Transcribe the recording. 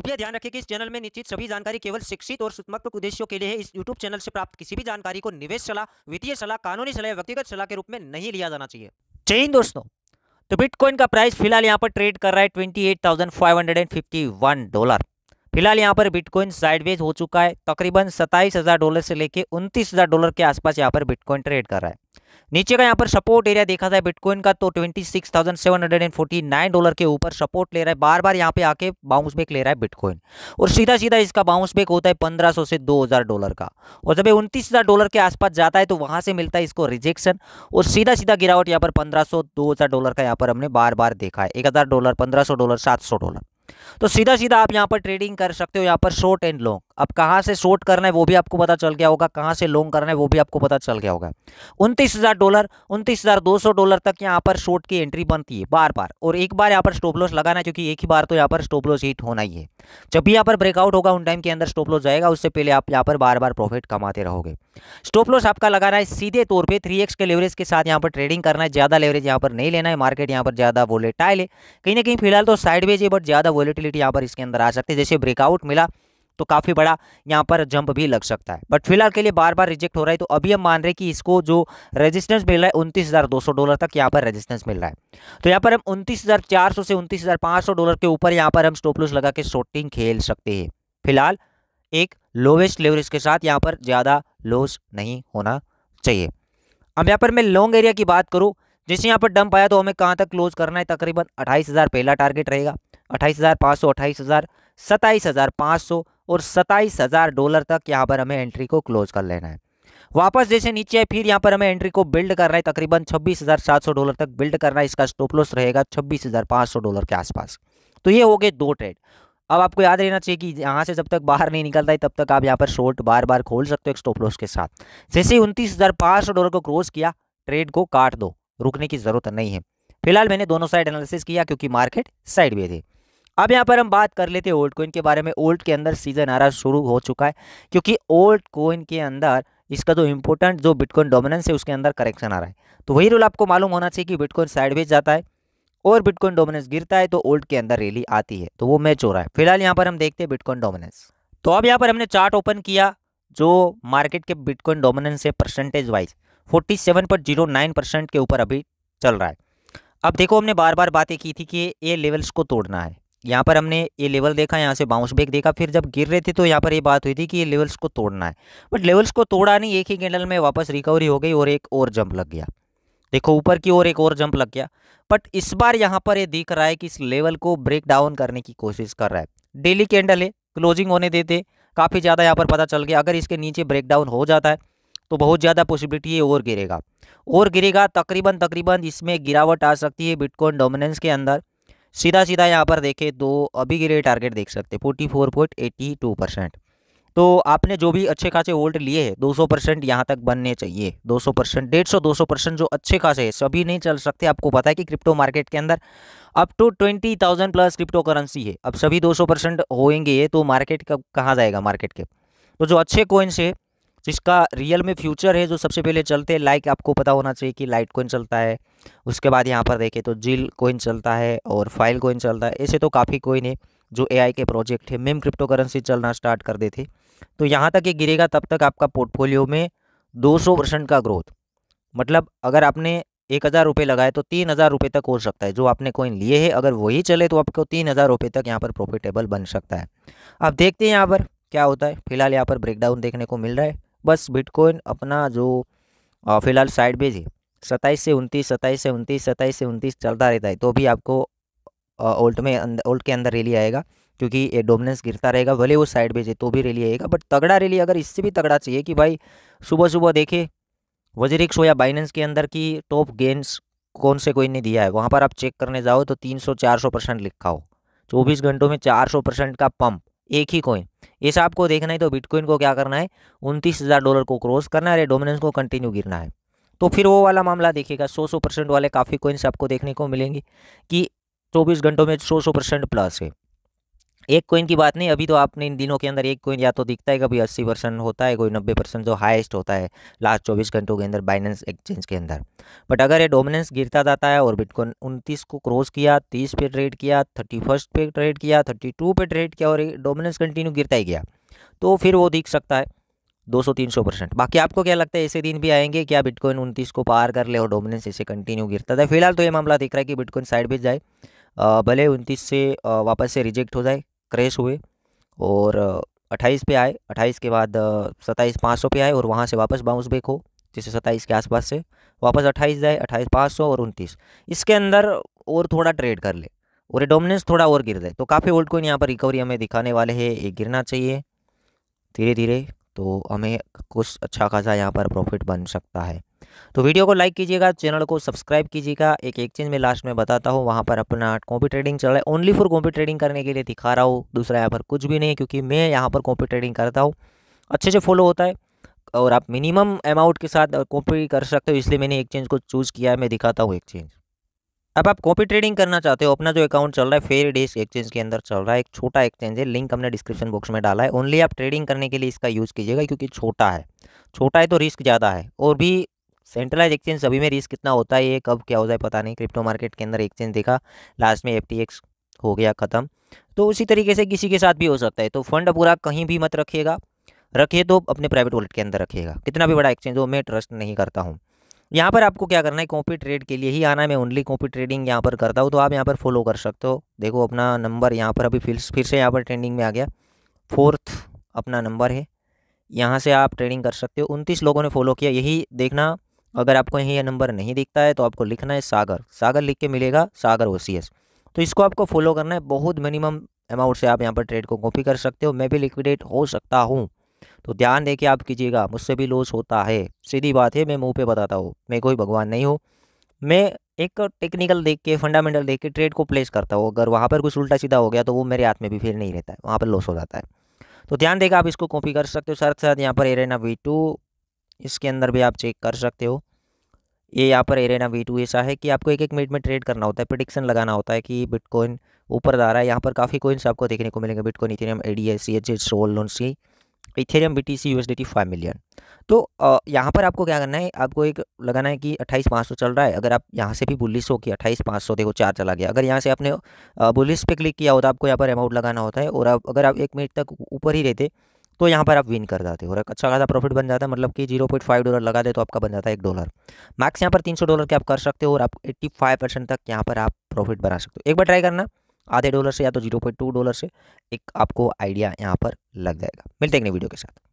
कृपया ध्यान रखें कि इस चैनल में निश्चित सभी जानकारी केवल शिक्षित और सूचनात्मक उद्देश्यों के लिए है इस यूट्यूब चैनल से प्राप्त किसी भी जानकारी को निवेश सलाह वित्तीय सलाह कानूनी सलाह व्यक्तिगत सलाह के रूप में नहीं लिया जाना चाहिए जय दोस्तों तो बिटकॉइन का प्राइस फिलहाल यहाँ पर ट्रेड कर रहा है ट्वेंटी डॉलर फिलहाल यहाँ पर बिटकॉइन साइडवेज हो चुका है तकरीबन सत्ताईस हज़ार डॉलर से लेके उनतीस हज़ार डॉलर के आसपास यहाँ पर बिटकॉइन ट्रेड कर रहा है नीचे का यहाँ पर सपोर्ट एरिया देखा जाए बिटकॉइन का तो twenty six thousand seven hundred and forty nine dollar के ऊपर सपोर्ट ले रहा है बार बार यहाँ पे आके बाउंस बैक ले रहा है बिटकॉइन और सीधा सीधा इसका बाउंस बैक होता है पंद्रह सौ से दो हज़ार डॉलर का और जब उनतीस हज़ार डॉलर के आसपास जाता है तो वहाँ से मिलता है इसको रिजेक्शन और सीधा सीधा गिरावट यहाँ पर पंद्रह सौ दो हज़ार डॉलर का यहाँ पर हमने बार बार देखा है एक हज़ार डॉलर पंद्रह सौ डॉलर सात सौ डॉलर तो सीधा सीधा आप यहाँ पर ट्रेडिंग कर सकते हो यहाँ पर शॉर्ट एंड लॉन्ग अब कहाँ से शॉर्ट करना है वो भी आपको पता चल गया होगा कहाँ से लॉन्ग करना है वो भी आपको पता चल गया होगा उनतीस हज़ार डॉलर उनतीस हज़ार दो सौ डॉलर तक यहाँ पर शॉर्ट की एंट्री बनती है बार बार और एक बार यहाँ पर स्टॉप लॉस लगाना है क्योंकि एक ही बार तो यहाँ पर स्टॉप लॉस हिट होना ही है जब भी यहाँ पर ब्रेकआउट होगा उन टाइम के अंदर स्टॉप लॉस जाएगा उससे पहले आप यहाँ पर बार बार प्रॉफिट कमाते रहोगे स्टॉप लॉस आपका लगाना है सीधे तौर पर थ्री के लेवरेज के साथ यहाँ पर ट्रेडिंग करना है ज़्यादा लेवरेज यहाँ पर नहीं लेना है मार्केट यहाँ पर ज़्यादा वोलेटाइल है कहीं ना कहीं फिलहाल तो साइडवेज है बट ज़्यादा वोलेटिल पॉसिबिलिटी यहाँ पर इसके अंदर आ सकती है जैसे ब्रेकआउट मिला तो काफ़ी बड़ा यहाँ पर जंप भी लग सकता है बट फिलहाल के लिए बार बार रिजेक्ट हो रहा है तो अभी हम मान रहे हैं कि इसको जो रेजिस्टेंस मिल रहा है उनतीस डॉलर तक यहाँ पर रेजिस्टेंस मिल रहा है तो यहाँ पर हम उनतीस से उनतीस डॉलर के ऊपर यहाँ पर हम स्टॉप लॉस लगा के शॉर्टिंग खेल सकते हैं फिलहाल एक लोवेस्ट लेवरेज के साथ यहाँ पर ज़्यादा लॉस नहीं होना चाहिए अब यहाँ पर मैं लॉन्ग एरिया की बात करूँ जैसे यहाँ पर डंप आया तो हमें कहाँ तक क्लोज करना है तकरीबन अट्ठाईस हज़ार पहला टारगेट रहेगा अट्ठाईस हज़ार पाँच सौ अट्ठाईस हज़ार सत्ताईस हज़ार पाँच सौ और सत्ताईस हज़ार डॉलर तक यहाँ पर हमें एंट्री को क्लोज कर लेना है वापस जैसे नीचे है फिर यहाँ पर हमें एंट्री को बिल्ड करना है तकरीबन छब्बीस हज़ार सात सौ डॉलर तक बिल्ड करना है इसका स्टॉप लॉस रहेगा छब्बीस हज़ार पाँच सौ डॉलर के आसपास तो ये हो गए दो ट्रेड अब आपको याद रहना चाहिए कि यहाँ से जब तक बाहर नहीं निकलता है तब तक आप यहाँ पर शॉर्ट बार बार खोल सकते हो एक स्टॉप लॉस के साथ जैसे ही उनतीस हज़ार पाँच सौ डॉलर को क्रॉस किया ट्रेड को काट दो रुकने की ज़रूरत नहीं है फिलहाल मैंने दोनों साइड एनालिसिस किया क्योंकि मार्केट साइड वे थे अब यहाँ पर हम बात कर लेते हैं ओल्ड कोइन के बारे में ओल्ड के अंदर सीजन आ रहा शुरू हो चुका है क्योंकि ओल्ड कोइन के अंदर इसका जो इम्पोर्टेंट जो बिटकॉइन डोमिनेंस है उसके अंदर करेक्शन आ रहा है तो वही रूल आपको मालूम होना चाहिए कि बिटकॉइन साइडवेज जाता है और बिटकॉइन डोमिनेंस गिरता है तो ओल्ड के अंदर रैली आती है तो वो मैच हो रहा है फिलहाल यहाँ पर हम देखते हैं बिटकॉइन डोमिनेंस तो अब यहाँ पर हमने चार्ट ओपन किया जो मार्केट के बिटकॉइन डोमिनेंस है percentage wise forty seven point zero nine percent के ऊपर अभी चल रहा है अब देखो हमने बार बार बातें की थी कि ये लेवल्स को तोड़ना है यहाँ पर हमने ये लेवल देखा यहाँ से बाउंस बैक देखा फिर जब गिर रहे थे तो यहाँ पर ये बात हुई थी कि ये लेवल्स को तोड़ना है बट लेवल्स को तोड़ा नहीं एक ही कैंडल में वापस रिकवरी हो गई और एक और जंप लग गया देखो ऊपर की ओर एक और जंप लग गया बट इस बार यहाँ पर ये दिख रहा है कि इस लेवल को ब्रेक डाउन करने की कोशिश कर रहा है डेली कैंडल है क्लोजिंग होने देते काफ़ी ज़्यादा यहाँ पर पता चल गया अगर इसके नीचे ब्रेक डाउन हो जाता है तो बहुत ज़्यादा पॉसिबिलिटी है और गिरेगा और गिरेगा तकरीबन तकरीबन इसमें गिरावट आ सकती है बिटकॉइन डोमिनेंस के अंदर सीधा सीधा यहाँ पर देखें तो अभी के लिए टारगेट देख सकते forty four point eighty two percent तो आपने जो भी अच्छे खासे होल्ड लिए हैं 200 परसेंट यहाँ तक बनने चाहिए 200 परसेंट डेढ़ सौ दो परसेंट जो अच्छे खासे है सभी नहीं चल सकते आपको पता है कि क्रिप्टो मार्केट के अंदर up to twenty thousand plus cryptocurrency है अब सभी 200 परसेंट होएंगे तो मार्केट कब कहाँ जाएगा मार्केट के तो जो अच्छे कोइंस है जिसका रियल में फ्यूचर है जो सबसे पहले चलते हैं लाइक आपको पता होना चाहिए कि लाइट कोइन चलता है उसके बाद यहाँ पर देखें तो जिल कोइन चलता है और फाइल कोइन चलता है ऐसे तो काफ़ी कोइन है जो एआई के प्रोजेक्ट है मेम क्रिप्टो करेंसी चलना स्टार्ट कर देते तो यहाँ तक ये गिरेगा तब तक आपका पोर्टफोलियो में दो सौ परसेंट का ग्रोथ मतलब अगर आपने एक हज़ार रुपये लगाए तो तीन हज़ार रुपये तक हो सकता है जो आपने कोइन लिए है अगर वही चले तो आपको तीन हज़ार रुपये तक यहाँ पर प्रॉफिटेबल बन सकता है आप देखते हैं यहाँ पर क्या होता है फिलहाल यहाँ पर ब्रेकडाउन देखने को मिल रहा है बस बिटकॉइन अपना जो फिलहाल साइड बेज है सत्ताईस से उनतीस सत्ताईस से उनतीस सत्ताईस से उनतीस चलता रहता है तो भी आपको ओल्ट में ओल्ट के अंदर रैली आएगा क्योंकि ये डोमिनेंस गिरता रहेगा भले वो साइड भेजे तो भी रैली आएगा बट तगड़ा रैली अगर इससे भी तगड़ा चाहिए कि भाई सुबह सुबह देखे वजरिक्स हो या बाइनेंस के अंदर की टॉप गेंस कौन से कोई ने दिया है वहाँ पर आप चेक करने जाओ तो तीन सौ चार सौ परसेंट लिखा हो चौबीस घंटों में चार सौ परसेंट का पंप एक ही कॉइन ऐसा आपको देखना है तो बिटकॉइन को क्या करना है उनतीस हज़ार डॉलर को क्रॉस करना है डोमिनेंस को कंटिन्यू गिरना है तो फिर वो वाला मामला देखिएगा सौ सौ परसेंट वाले काफ़ी कॉइन्स आपको देखने को मिलेंगे कि चौबीस घंटों में सौ सौ परसेंट प्लस है एक कोइन की बात नहीं अभी तो आपने इन दिनों के अंदर एक कोइन या तो दिखता है कभी अस्सी परसेंट होता है कोई नब्बे परसेंट जो हाईएस्ट होता है लास्ट चौबीस घंटों के अंदर बाइनेंस एक्सचेंज के अंदर बट अगर ये डोमिनेंस गिरता जाता है और बिटकॉइन उनतीस को क्रॉस किया तीस पे ट्रेड किया थर्टी फर्स्ट पे ट्रेड किया थर्टी टू पे ट्रेड किया और डोमिनेंस कंटिन्यू गिरता ही गया तो फिर वो दिख सकता है दो सौ तीन सौ परसेंट बाकी आपको क्या लगता है ऐसे दिन भी आएंगे क्या बिटकॉइन उनतीस को पार कर ले और डोमिनेंस ऐसे कंटिन्यू गिरता था फिलहाल तो ये मामला दिख रहा है कि बिटकॉइन साइड पर जाए भले उनतीस से वापस से रिजेक्ट हो जाए क्रैश हुए और अट्ठाईस पे आए अट्ठाईस के बाद सत्ताईस पाँच सौ पे आए और वहाँ से वापस बाउंस बैक हो जैसे सत्ताईस के आसपास से वापस अट्ठाईस जाए अट्ठाईस पाँच सौ और उनतीस इसके अंदर और थोड़ा ट्रेड कर ले और ये डोमिनेंस थोड़ा और गिर जाए तो काफ़ी ओल्ड कोइन यहाँ पर रिकवरी हमें दिखाने वाले हैं ये गिरना चाहिए धीरे धीरे तो हमें कुछ अच्छा खासा यहाँ पर प्रॉफिट बन सकता है तो वीडियो को लाइक कीजिएगा चैनल को सब्सक्राइब कीजिएगा एक एक्सचेंज में लास्ट में बताता हूँ वहाँ पर अपना कॉपी ट्रेडिंग चल रहा है ओनली फॉर कॉपी ट्रेडिंग करने के लिए दिखा रहा हूँ दूसरा यहाँ पर कुछ भी नहीं है क्योंकि मैं यहाँ पर कॉपी ट्रेडिंग करता हूँ अच्छे से फॉलो होता है और आप मिनिमम अमाउंट के साथ कॉपी कर सकते हो इसलिए मैंने एक्सचेंज को चूज़ किया है मैं दिखाता हूँ एक्सचेंज अब आप कॉपी ट्रेडिंग करना चाहते हो अपना जो अकाउंट चल रहा है फेयर डेज एक्सचेंज के अंदर चल रहा है एक छोटा एक्सचेंज है लिंक हमने डिस्क्रिप्शन बॉक्स में डाला है ओनली आप ट्रेडिंग करने के लिए इसका यूज़ कीजिएगा क्योंकि छोटा है छोटा है तो रिस्क ज़्यादा है और भी सेंट्रलाइज एक्सचेंज सभी में रिस्क कितना होता है ये कब क्या हो जाए पता नहीं क्रिप्टो मार्केट के अंदर एक्सचेंज देखा लास्ट में एफ हो गया ख़त्म तो उसी तरीके से किसी के साथ भी हो सकता है तो फंड पूरा कहीं भी मत रखिएगा रखिए तो अपने प्राइवेट वॉलेट के अंदर रखिएगा कितना भी बड़ा एक्सचेंज हो मैं ट्रस्ट नहीं करता हूँ यहाँ पर आपको क्या करना है कॉपी ट्रेड के लिए ही आना है मैं ओनली कॉपी ट्रेडिंग यहाँ पर करता हूँ तो आप यहाँ पर फॉलो कर सकते हो देखो अपना नंबर यहाँ पर अभी फिर फिर से यहाँ पर ट्रेंडिंग में आ गया फोर्थ अपना नंबर है यहाँ से आप ट्रेडिंग कर सकते हो उनतीस लोगों ने फॉलो किया यही देखना अगर आपको यहीं यह नंबर नहीं दिखता है तो आपको लिखना है सागर सागर लिख के मिलेगा सागर ओ तो इसको आपको फॉलो करना है बहुत मिनिमम अमाउंट से आप यहाँ पर ट्रेड को कॉपी कर सकते हो मैं भी लिक्विडेट हो सकता हूँ तो ध्यान दे के आप कीजिएगा मुझसे भी लॉस होता है सीधी बात है मैं मुँह पर बताता हूँ मैं कोई भगवान नहीं हूँ मैं एक टेक्निकल देख के फंडामेंटल देख के ट्रेड को प्लेस करता हूँ अगर वहाँ पर कुछ उल्टा सीधा हो गया तो वो मेरे हाथ में भी फेल नहीं रहता है वहाँ पर लॉस हो जाता है तो ध्यान देगा आप इसको कॉपी कर सकते हो साथ साथ यहाँ पर एरेना वी टू इसके अंदर भी आप चेक कर सकते हो ये यहाँ पर एरेना वी टू ऐसा है कि आपको एक एक मिनट में ट्रेड करना होता है प्रडिक्शन लगाना होता है कि बिटकॉइन ऊपर जा रहा है यहाँ पर काफ़ी कोइंस आपको देखने को मिलेंगे bitcoin Ethereum A D S C H Sol लोन C Ethereum B T C U S D T five million तो यहाँ पर आपको क्या करना है आपको एक लगाना है कि अट्ठाईस पाँच सौ चल रहा है अगर आप यहाँ से भी बुलिस हो कि अट्ठाईस पाँच सौ देखो चार चला गया अगर यहाँ से आपने बुलिस पे क्लिक किया होता आपको यहाँ पर अमाउंट लगाना होता है और आप अगर आप एक मिनट तक ऊपर ही रहते तो यहाँ पर आप विन कर जाते हो और एक अच्छा खासा प्रॉफिट बन जाता है मतलब कि जीरो पॉइंट फाइव डॉलर लगा दे तो आपका बन जाता है एक डॉलर मैक्स यहाँ पर तीन सौ डॉलर के आप कर सकते हो और आप एट्टी फाइव परसेंट तक यहाँ पर आप प्रॉफिट बना सकते हो एक बार ट्राई करना आधे डॉलर से या तो जीरो पॉइंट टू डॉलर से एक आपको आइडिया यहाँ पर लग जाएगा मिलते हैं वीडियो के साथ